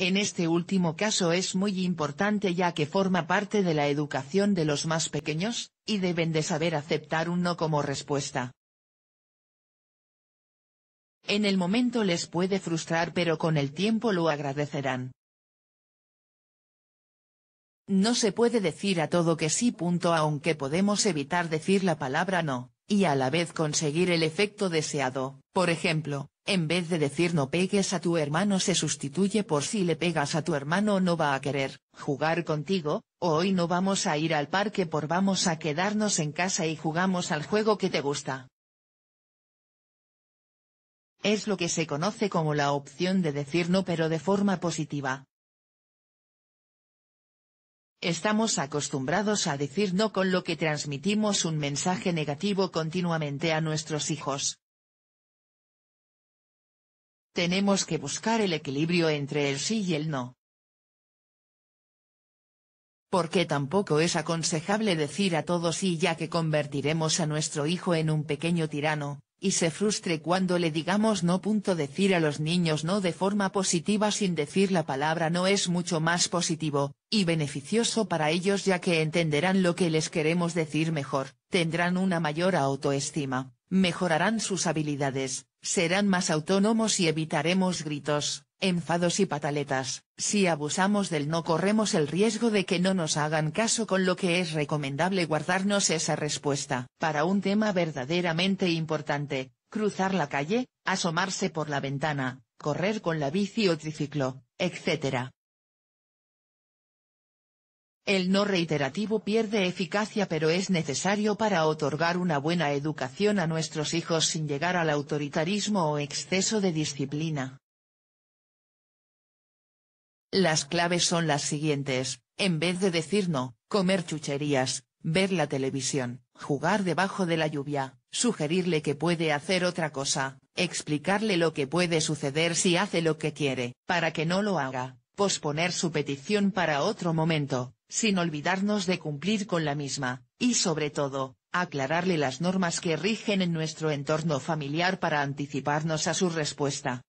En este último caso es muy importante ya que forma parte de la educación de los más pequeños, y deben de saber aceptar un no como respuesta. En el momento les puede frustrar pero con el tiempo lo agradecerán. No se puede decir a todo que sí. Punto. Aunque podemos evitar decir la palabra no y a la vez conseguir el efecto deseado. Por ejemplo, en vez de decir no pegues a tu hermano se sustituye por si le pegas a tu hermano no va a querer jugar contigo, o hoy no vamos a ir al parque por vamos a quedarnos en casa y jugamos al juego que te gusta. Es lo que se conoce como la opción de decir no pero de forma positiva, Estamos acostumbrados a decir no con lo que transmitimos un mensaje negativo continuamente a nuestros hijos. Tenemos que buscar el equilibrio entre el sí y el no. Porque tampoco es aconsejable decir a todos sí ya que convertiremos a nuestro hijo en un pequeño tirano, y se frustre cuando le digamos no. Punto Decir a los niños no de forma positiva sin decir la palabra no es mucho más positivo, y beneficioso para ellos ya que entenderán lo que les queremos decir mejor, tendrán una mayor autoestima, mejorarán sus habilidades, serán más autónomos y evitaremos gritos enfados y pataletas, si abusamos del no corremos el riesgo de que no nos hagan caso con lo que es recomendable guardarnos esa respuesta. Para un tema verdaderamente importante, cruzar la calle, asomarse por la ventana, correr con la bici o triciclo, etc. El no reiterativo pierde eficacia pero es necesario para otorgar una buena educación a nuestros hijos sin llegar al autoritarismo o exceso de disciplina. Las claves son las siguientes, en vez de decir no, comer chucherías, ver la televisión, jugar debajo de la lluvia, sugerirle que puede hacer otra cosa, explicarle lo que puede suceder si hace lo que quiere, para que no lo haga, posponer su petición para otro momento, sin olvidarnos de cumplir con la misma, y sobre todo, aclararle las normas que rigen en nuestro entorno familiar para anticiparnos a su respuesta.